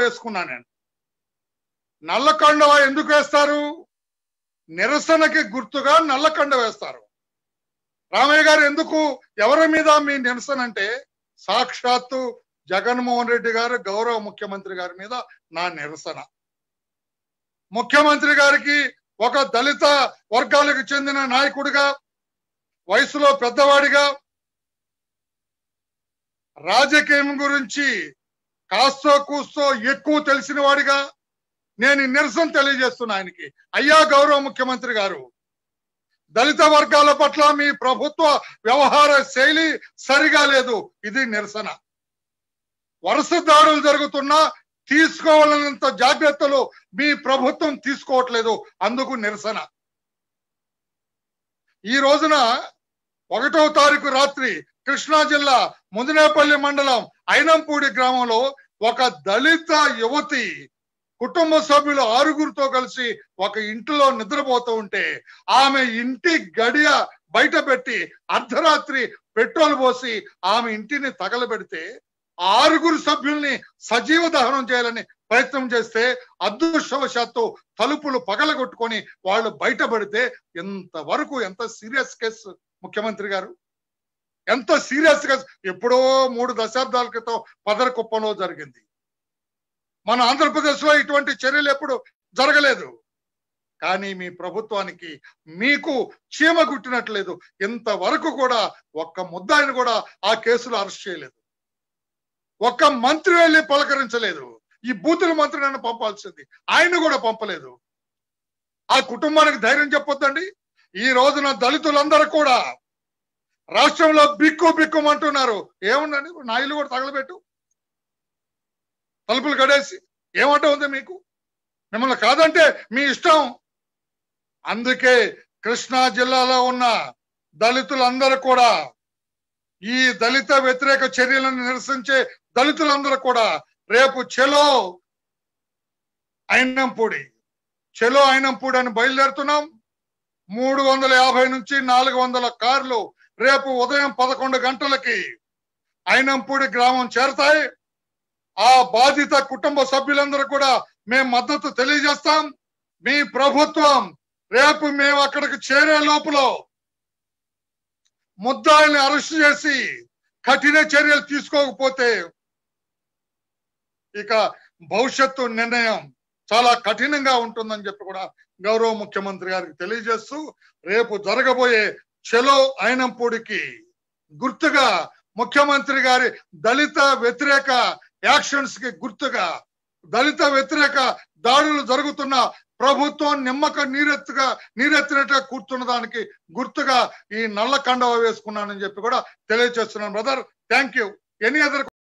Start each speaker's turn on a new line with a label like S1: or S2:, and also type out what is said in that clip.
S1: వేసుకున్నా నేను నల్ల కండవ ఎందుకు వేస్తారు నిరసనకి గుర్తుగా నల్ల కండ వేస్తారు రామయ్య గారు ఎందుకు ఎవరి మీద మీ నిరసన అంటే సాక్షాత్తు జగన్మోహన్ రెడ్డి గారు గౌరవ ముఖ్యమంత్రి గారి మీద నా నిరసన ముఖ్యమంత్రి గారికి ఒక దళిత వర్గాలకు చెందిన నాయకుడిగా వయసులో పెద్దవాడిగా రాజకీయం గురించి కాస్తో కూస్తో ఎక్కువ తెలిసిన వాడిగా నేను నిరసన తెలియజేస్తున్నా ఆయనకి అయ్యా గౌరవ ముఖ్యమంత్రి గారు దళిత వర్గాల పట్ల మీ ప్రభుత్వ వ్యవహార శైలి సరిగా లేదు ఇది నిరసన వరుస దాడులు జరుగుతున్నా తీసుకోవాలన్నంత జాగ్రత్తలు మీ ప్రభుత్వం తీసుకోవట్లేదు అందుకు నిరసన ఈ రోజున ఒకటో తారీఖు రాత్రి కృష్ణా జిల్లా ముదినేపల్లి మండలం అయినంపూడి గ్రామంలో ఒక దళిత యువతి కుటుంబ సభ్యులు ఆరుగురితో కలిసి ఒక ఇంటిలో నిద్రపోతూ ఉంటే ఆమె ఇంటి గడియ బయట పెట్టి అర్ధరాత్రి పెట్రోల్ పోసి ఆమె ఇంటిని తగలబెడితే ఆరుగురు సభ్యుల్ని సజీవ దహనం చేయాలని ప్రయత్నం చేస్తే అదృష్టవశాత్తు తలుపులు పగలగొట్టుకొని వాళ్ళు బయటపడితే ఎంతవరకు ఎంత సీరియస్ కేసు ముఖ్యమంత్రి గారు ఎంత సీరియస్ గా ఎప్పుడో మూడు దశాబ్దాల క్రితం పదరకుప్పలో జరిగింది మన ఆంధ్రప్రదేశ్ లో ఇటువంటి చర్యలు ఎప్పుడు జరగలేదు కానీ మీ ప్రభుత్వానికి మీకు చీమ గుట్టినట్లేదు ఇంతవరకు కూడా ఒక్క ముద్దాయిని కూడా ఆ కేసులో అరెస్ట్ చేయలేదు ఒక్క మంత్రి వెళ్ళి పలకరించలేదు ఈ బూతుల మంత్రి నన్ను పంపాల్సింది ఆయన కూడా పంపలేదు ఆ కుటుంబానికి ధైర్యం చెప్పొద్దండి ఈ రోజున దళితులందరూ కూడా రాష్ట్రంలో బిక్కు అంటున్నారు ఏముందండి నా ఇల్లు కూడా తగలబెట్టు తలుపులు కడేసి ఏమంట ఉంది మీకు మిమ్మల్ని కాదంటే మీ ఇష్టం అందుకే కృష్ణా జిల్లాలో ఉన్న దళితులందరూ కూడా ఈ దళిత వ్యతిరేక చర్యలను నిరసించే దళితులందరూ కూడా రేపు చెలో అయినంపూడి చెలో అయినంపూడి అని బయలుదేరుతున్నాం మూడు వందల యాభై నుంచి నాలుగు వందల కార్లు రేపు ఉదయం పదకొండు గంటలకి అయినంపూడి గ్రామం చేరతాయి ఆ బాధిత కుటుంబ సభ్యులందరూ కూడా మేము మద్దతు తెలియజేస్తాం మీ ప్రభుత్వం రేపు మేము అక్కడికి చేరే లోపల ముద్దాయిని అరెస్ట్ చేసి కఠిన చర్యలు తీసుకోకపోతే ఇక భవిష్యత్తు నిర్ణయం చాలా కఠినంగా ఉంటుందని చెప్పి కూడా గౌరవ ముఖ్యమంత్రి గారికి తెలియజేస్తూ రేపు జరగబోయే చలో అయినంపూడికి గుర్తుగా ముఖ్యమంత్రి గారి దళిత వ్యతిరేక యాక్షన్స్ కి గుర్తుగా దళిత వ్యతిరేక దాడులు జరుగుతున్న ప్రభుత్వం నిమ్మక నీరెత్తుగా నీరెత్తినట్టుగా కూర్చున్న దానికి గుర్తుగా ఈ నల్ల కండవ వేసుకున్నానని చెప్పి కూడా తెలియజేస్తున్నాను brother thank you any other